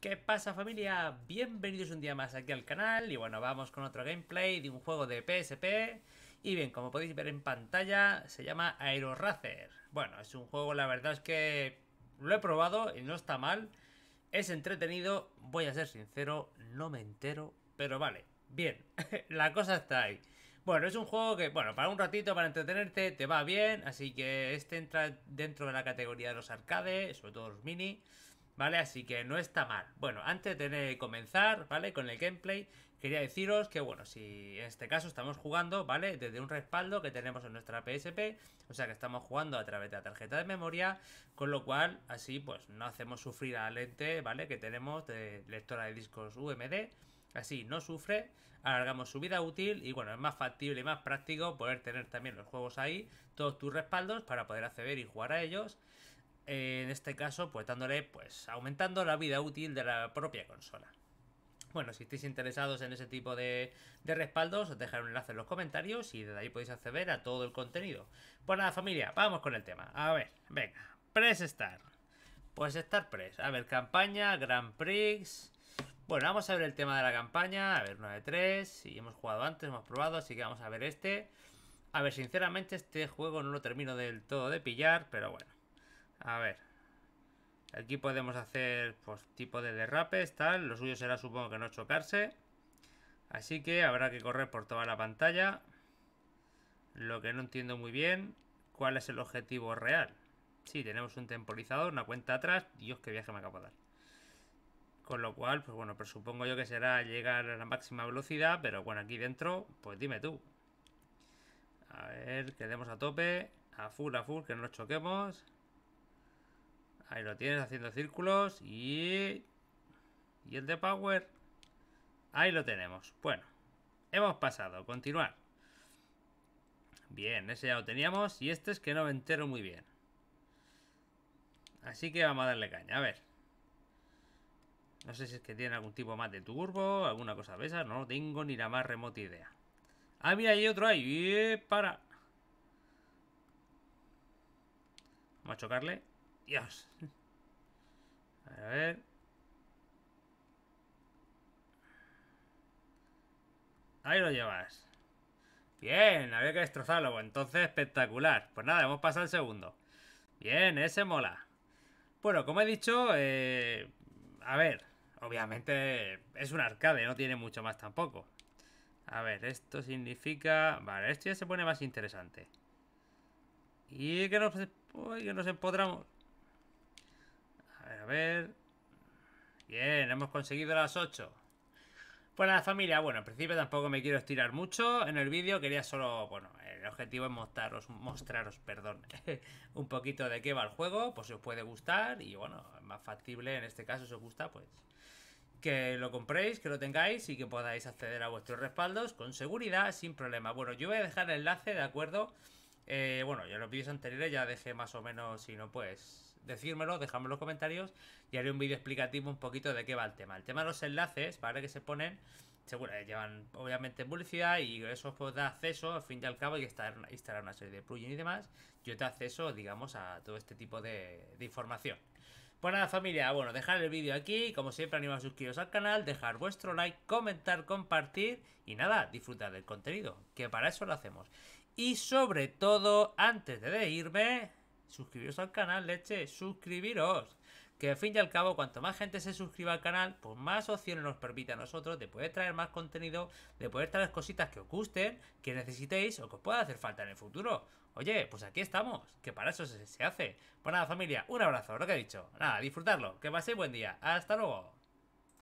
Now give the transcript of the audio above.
¿Qué pasa familia? Bienvenidos un día más aquí al canal y bueno, vamos con otro gameplay de un juego de PSP y bien, como podéis ver en pantalla, se llama Aero Racer. Bueno, es un juego, la verdad es que lo he probado y no está mal, es entretenido, voy a ser sincero, no me entero, pero vale, bien, la cosa está ahí. Bueno, es un juego que, bueno, para un ratito, para entretenerte, te va bien, así que este entra dentro de la categoría de los arcades, sobre todo los mini... ¿vale? Así que no está mal. Bueno, antes de comenzar, ¿vale? Con el gameplay, quería deciros que, bueno, si en este caso estamos jugando, ¿vale? Desde un respaldo que tenemos en nuestra PSP, o sea que estamos jugando a través de la tarjeta de memoria, con lo cual, así, pues, no hacemos sufrir a la lente, ¿vale? Que tenemos de lectora de discos UMD, así no sufre, alargamos su vida útil y, bueno, es más factible y más práctico poder tener también los juegos ahí, todos tus respaldos para poder acceder y jugar a ellos. Eh, en este caso, pues dándole, pues aumentando la vida útil de la propia consola. Bueno, si estáis interesados en ese tipo de, respaldos, os dejaré un enlace en los comentarios y desde ahí podéis acceder a todo el contenido. Pues nada, familia, vamos con el tema. A ver, venga, Press Star. Pues estar Press. A ver, campaña, Grand Prix. Bueno, vamos a ver el tema de la campaña. A ver, 9-3. Si hemos jugado antes, hemos probado, así que vamos a ver este. A ver, sinceramente, este juego no lo termino del todo de pillar, pero bueno. A ver. Aquí podemos hacer pues, tipo de derrapes, tal. Lo suyo será, supongo, que no chocarse. Así que habrá que correr por toda la pantalla. Lo que no entiendo muy bien, cuál es el objetivo real. Sí, tenemos un temporizador, una cuenta atrás. Dios, qué viaje me acabo de dar. Con lo cual, pues bueno, presupongo supongo yo que será llegar a la máxima velocidad. Pero bueno, aquí dentro, pues dime tú. A ver, quedemos a tope. A full, a full, que no nos choquemos. Ahí lo tienes haciendo círculos y... Y el de Power. Ahí lo tenemos. Bueno, hemos pasado. Continuar. Bien, ese ya lo teníamos. Y este es que no me entero muy bien. Así que vamos a darle caña. A ver. No sé si es que tiene algún tipo más de turbo, alguna cosa de esa. No tengo ni la más remota idea. Ah, mira, hay otro ahí. ¡Para! Vamos a chocarle. Dios. A ver. Ahí lo llevas. Bien, había que destrozarlo. Entonces, espectacular. Pues nada, hemos pasado al segundo. Bien, ese mola. Bueno, como he dicho, eh, a ver, obviamente es un arcade, no tiene mucho más tampoco. A ver, esto significa... Vale, esto ya se pone más interesante. Y que nos, que nos ver. Bien, hemos conseguido las 8. Pues nada, familia, bueno, en principio tampoco me quiero estirar mucho en el vídeo. Quería solo, bueno, el objetivo es mostraros, mostraros perdón, un poquito de qué va el juego, pues si os puede gustar. Y bueno, más factible en este caso, si os gusta, pues que lo compréis, que lo tengáis y que podáis acceder a vuestros respaldos con seguridad, sin problema. Bueno, yo voy a dejar el enlace, ¿de acuerdo? Eh, bueno, yo los vídeos anteriores ya dejé más o menos, si no, pues decírmelo, dejadme en los comentarios y haré un vídeo explicativo un poquito de qué va el tema. El tema de los enlaces, ¿vale? Que se ponen, seguro, eh, llevan obviamente publicidad y eso os pues da acceso, al fin y al cabo, Y que una serie de plugins y demás, yo te acceso, digamos, a todo este tipo de, información. Pues nada familia, bueno, dejar el vídeo aquí, como siempre animo a suscribiros al canal, dejar vuestro like, comentar, compartir y nada, disfrutar del contenido, que para eso lo hacemos. Y sobre todo, antes de irme, Suscribiros al canal, leche, suscribiros. Que al fin y al cabo, cuanto más gente se suscriba al canal, pues más opciones nos permite a nosotros de poder traer más contenido, de poder traer cositas que os gusten, que necesitéis o que os pueda hacer falta en el futuro. Oye, pues aquí estamos, que para eso se, hace. Pues nada, familia, un abrazo, lo que he dicho. Nada, disfrutarlo, que paséis buen día. Hasta luego.